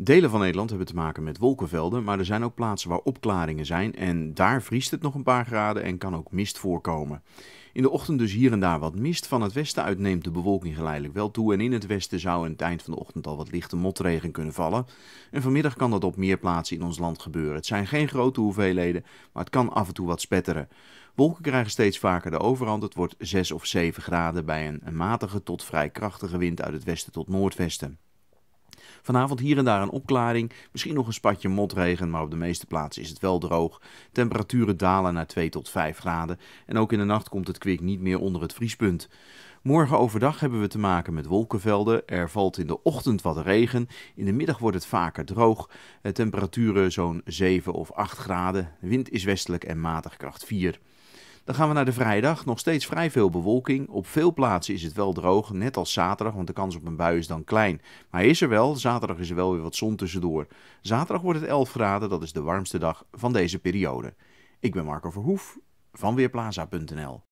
Delen van Nederland hebben te maken met wolkenvelden, maar er zijn ook plaatsen waar opklaringen zijn en daar vriest het nog een paar graden en kan ook mist voorkomen. In de ochtend dus hier en daar wat mist. Van het westen uit neemt de bewolking geleidelijk wel toe en in het westen zou aan het eind van de ochtend al wat lichte motregen kunnen vallen. En vanmiddag kan dat op meer plaatsen in ons land gebeuren. Het zijn geen grote hoeveelheden, maar het kan af en toe wat spetteren. Wolken krijgen steeds vaker de overhand. Het wordt 6 of 7 graden bij een matige tot vrij krachtige wind uit het westen tot noordwesten. Vanavond hier en daar een opklaring, misschien nog een spatje motregen, maar op de meeste plaatsen is het wel droog. Temperaturen dalen naar 2 tot 5 graden en ook in de nacht komt het kwik niet meer onder het vriespunt. Morgen overdag hebben we te maken met wolkenvelden. Er valt in de ochtend wat regen. In de middag wordt het vaker droog. Eh, temperaturen zo'n 7 of 8 graden. wind is westelijk en matig kracht 4. Dan gaan we naar de vrijdag. Nog steeds vrij veel bewolking. Op veel plaatsen is het wel droog, net als zaterdag, want de kans op een bui is dan klein. Maar hij is er wel. Zaterdag is er wel weer wat zon tussendoor. Zaterdag wordt het 11 graden. Dat is de warmste dag van deze periode. Ik ben Marco Verhoef van Weerplaza.nl.